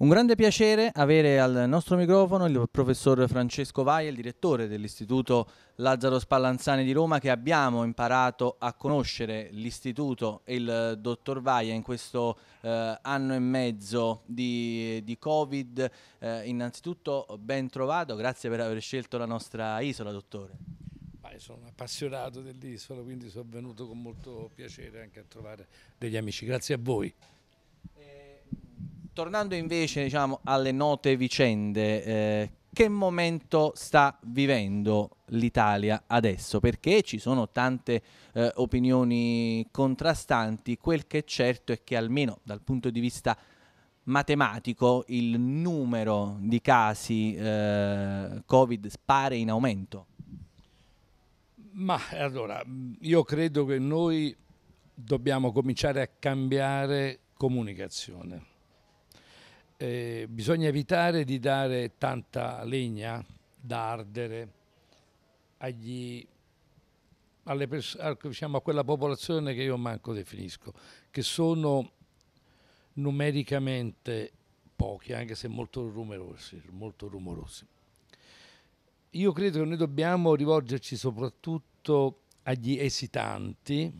Un grande piacere avere al nostro microfono il professor Francesco Vaia, il direttore dell'Istituto Lazzaro Spallanzani di Roma, che abbiamo imparato a conoscere l'istituto e il dottor Vaia in questo eh, anno e mezzo di, di Covid. Eh, innanzitutto ben trovato, grazie per aver scelto la nostra isola, dottore. Beh, sono un appassionato dell'isola, quindi sono venuto con molto piacere anche a trovare degli amici. Grazie a voi. Tornando invece diciamo, alle note vicende, eh, che momento sta vivendo l'Italia adesso? Perché ci sono tante eh, opinioni contrastanti, quel che è certo è che almeno dal punto di vista matematico il numero di casi eh, Covid spare in aumento. Ma allora, io credo che noi dobbiamo cominciare a cambiare comunicazione eh, bisogna evitare di dare tanta legna da ardere agli, a, diciamo, a quella popolazione che io manco definisco, che sono numericamente pochi, anche se molto rumorosi. Molto rumorosi. Io credo che noi dobbiamo rivolgerci soprattutto agli esitanti,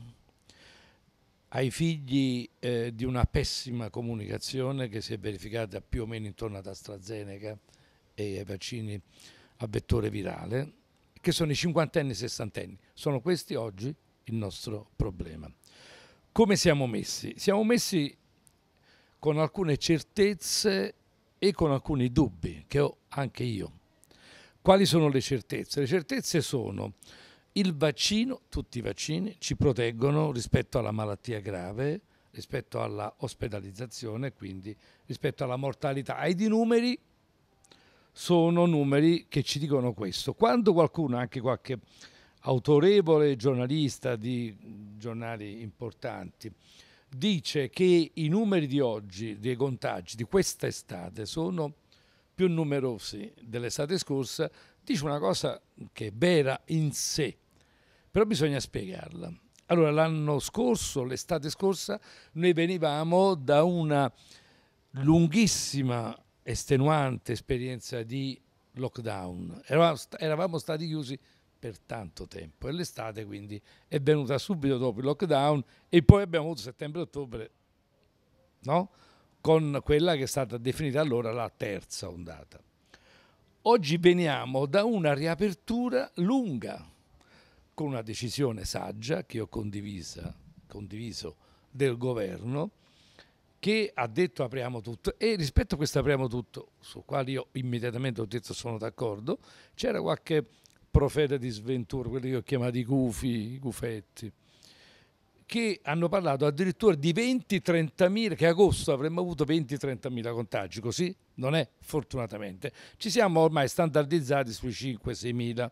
ai figli eh, di una pessima comunicazione che si è verificata più o meno intorno ad AstraZeneca e ai vaccini a vettore virale, che sono i cinquantenni e i sessantenni. Sono questi oggi il nostro problema. Come siamo messi? Siamo messi con alcune certezze e con alcuni dubbi che ho anche io. Quali sono le certezze? Le certezze sono il vaccino, tutti i vaccini, ci proteggono rispetto alla malattia grave, rispetto alla ospedalizzazione, quindi rispetto alla mortalità. E di numeri sono numeri che ci dicono questo. Quando qualcuno, anche qualche autorevole giornalista di giornali importanti, dice che i numeri di oggi, dei contagi di questa estate, sono più numerosi dell'estate scorsa, dice una cosa che è vera in sé, però bisogna spiegarla. Allora, l'anno scorso, l'estate scorsa, noi venivamo da una lunghissima, estenuante esperienza di lockdown. Eravamo, stati chiusi per tanto tempo e l'estate quindi è venuta subito dopo il lockdown e poi abbiamo avuto settembre-ottobre, no? Con quella che è stata definita allora la terza ondata. Oggi veniamo da una riapertura lunga, con una decisione saggia che ho condivisa, condiviso del governo che ha detto apriamo tutto e rispetto a questo apriamo tutto, sul quale io immediatamente ho detto sono d'accordo, c'era qualche profeta di sventura, quelli che ho chiamato i gufi, i gufetti, che hanno parlato addirittura di 20-30 mila, che a agosto avremmo avuto 20-30 mila contagi, così non è fortunatamente. Ci siamo ormai standardizzati sui 5-6 mila.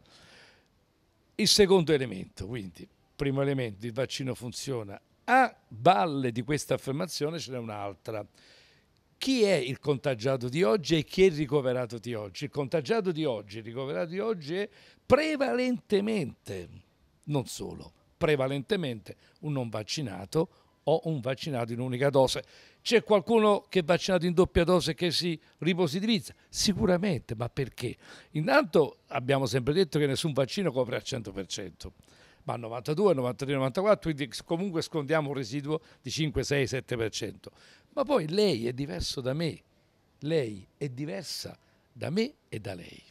Il secondo elemento, quindi, primo elemento, il vaccino funziona. A valle di questa affermazione ce n'è un'altra. Chi è il contagiato di oggi e chi è il ricoverato di oggi? Il contagiato di oggi, il ricoverato di oggi è prevalentemente, non solo, prevalentemente un non vaccinato o un vaccinato in unica dose c'è qualcuno che è vaccinato in doppia dose che si ripositivizza? Sicuramente, ma perché? Intanto abbiamo sempre detto che nessun vaccino copre al 100%, ma al 92, 93, 94, quindi comunque scondiamo un residuo di 5, 6, 7%. Ma poi lei è diverso da me, lei è diversa da me e da lei.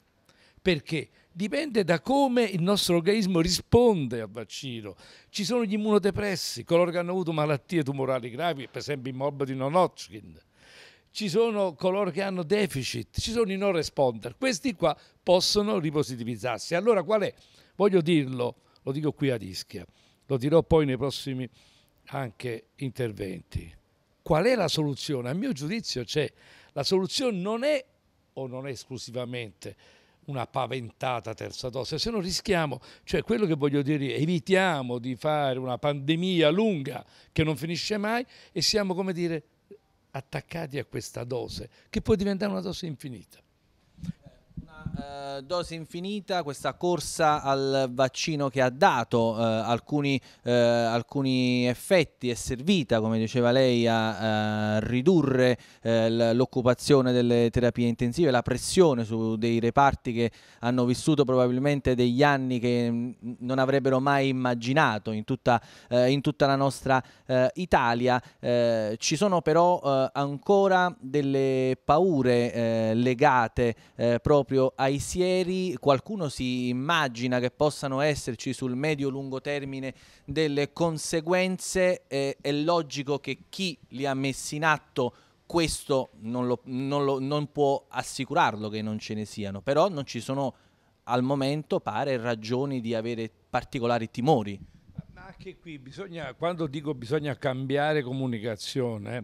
Perché? Dipende da come il nostro organismo risponde al vaccino. Ci sono gli immunodepressi, coloro che hanno avuto malattie tumorali gravi, per esempio i morbidi non-Hodgkin. Ci sono coloro che hanno deficit, ci sono i non responder. Questi qua possono ripositivizzarsi. Allora qual è? Voglio dirlo, lo dico qui a Ischia, lo dirò poi nei prossimi anche interventi. Qual è la soluzione? A mio giudizio c'è. La soluzione non è o non è esclusivamente una paventata terza dose, se no rischiamo, cioè quello che voglio dire, evitiamo di fare una pandemia lunga che non finisce mai e siamo, come dire, attaccati a questa dose che può diventare una dose infinita eh, dose infinita, questa corsa al vaccino che ha dato eh, alcuni, eh, alcuni, effetti, è servita, come diceva lei, a, a ridurre eh, l'occupazione delle terapie intensive, la pressione su dei reparti che hanno vissuto probabilmente degli anni che mm, non avrebbero mai immaginato in tutta, eh, in tutta la nostra eh, Italia. ci sono però ancora delle paure legate proprio a ai sieri, qualcuno si immagina che possano esserci sul medio-lungo termine delle conseguenze, eh, è logico che chi li ha messi in atto questo non, lo, non, lo, non può assicurarlo che non ce ne siano, però non ci sono al momento pare ragioni di avere particolari timori. Ma anche qui bisogna, quando dico bisogna cambiare comunicazione, eh,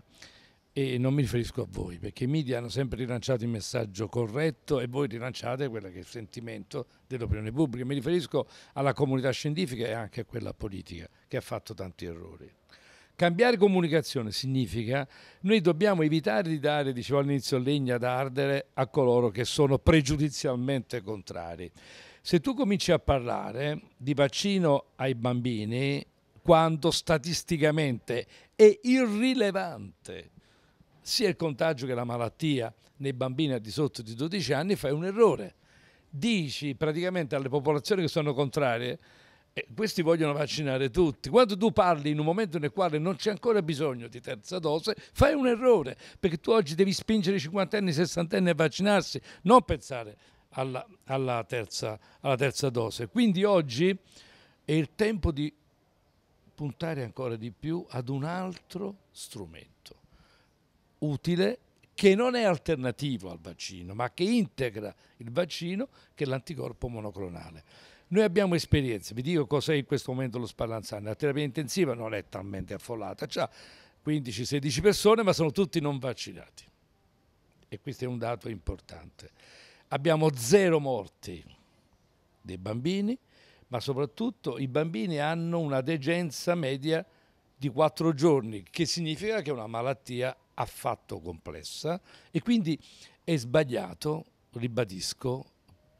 e non mi riferisco a voi, perché i media hanno sempre rilanciato il messaggio corretto e voi rilanciate quello che è il sentimento dell'opinione pubblica. Mi riferisco alla comunità scientifica e anche a quella politica, che ha fatto tanti errori. Cambiare comunicazione significa noi dobbiamo evitare di dare, dicevo all'inizio, legna ad ardere a coloro che sono pregiudizialmente contrari. Se tu cominci a parlare di vaccino ai bambini, quando statisticamente è irrilevante sia il contagio che la malattia nei bambini al di sotto di 12 anni, fai un errore. Dici praticamente alle popolazioni che sono contrarie, eh, questi vogliono vaccinare tutti. Quando tu parli in un momento nel quale non c'è ancora bisogno di terza dose, fai un errore, perché tu oggi devi spingere i 50 anni, i 60 anni a vaccinarsi, non pensare alla, alla, terza, alla terza dose. Quindi oggi è il tempo di puntare ancora di più ad un altro strumento utile che non è alternativo al vaccino, ma che integra il vaccino che è l'anticorpo monoclonale. Noi abbiamo esperienze, vi dico cos'è in questo momento lo spallanzani, la terapia intensiva non è talmente affollata, ha 15-16 persone ma sono tutti non vaccinati e questo è un dato importante. Abbiamo zero morti dei bambini, ma soprattutto i bambini hanno una degenza media di 4 giorni, che significa che è una malattia affatto complessa e quindi è sbagliato, ribadisco,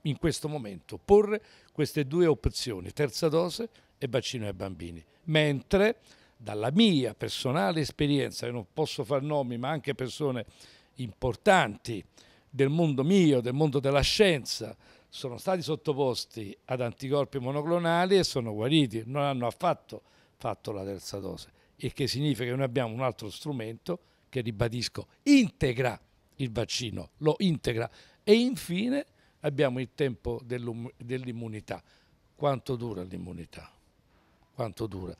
in questo momento porre queste due opzioni, terza dose e vaccino ai bambini, mentre dalla mia personale esperienza, e non posso far nomi, ma anche persone importanti del mondo mio, del mondo della scienza, sono stati sottoposti ad anticorpi monoclonali e sono guariti, non hanno affatto fatto la terza dose, il che significa che noi abbiamo un altro strumento che ribadisco, integra il vaccino, lo integra. E infine abbiamo il tempo dell'immunità. Quanto dura l'immunità? Quanto dura?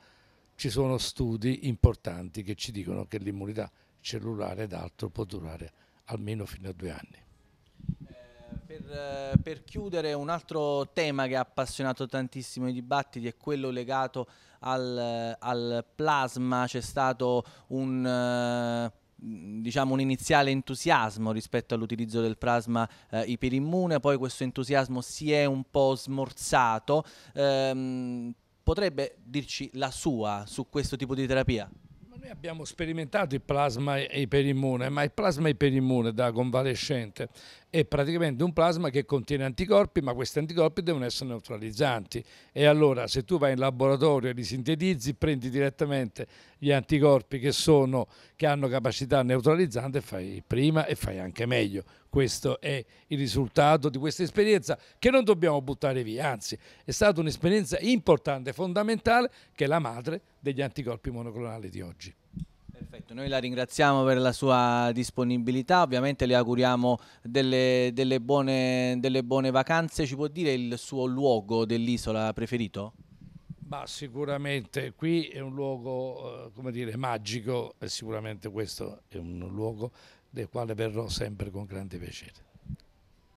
Ci sono studi importanti che ci dicono che l'immunità cellulare ed altro può durare almeno fino a due anni. Per, per, chiudere, un altro tema che ha appassionato tantissimo i dibattiti è quello legato al, al plasma. C'è stato un diciamo, un iniziale entusiasmo rispetto all'utilizzo del plasma eh, iperimmune, poi questo entusiasmo si è un po' smorzato. Ehm, potrebbe dirci la sua su questo tipo di terapia? Noi abbiamo sperimentato il plasma iperimmune, ma il plasma iperimmune da convalescente è praticamente un plasma che contiene anticorpi, ma questi anticorpi devono essere neutralizzanti. E allora se tu vai in laboratorio e li sintetizzi, prendi direttamente gli anticorpi che, sono, che hanno capacità neutralizzante e fai prima e fai anche meglio. Questo è il risultato di questa esperienza che non dobbiamo buttare via, anzi è stata un'esperienza importante, fondamentale, che è la madre degli anticorpi monoclonali di oggi. Certo, noi la ringraziamo per la sua disponibilità, ovviamente le auguriamo delle, delle, buone, delle buone, vacanze. Ci può dire il suo luogo dell'isola preferito? Ma sicuramente qui è un luogo, eh, come dire, magico e sicuramente questo è un luogo del quale verrò sempre con grande piacere.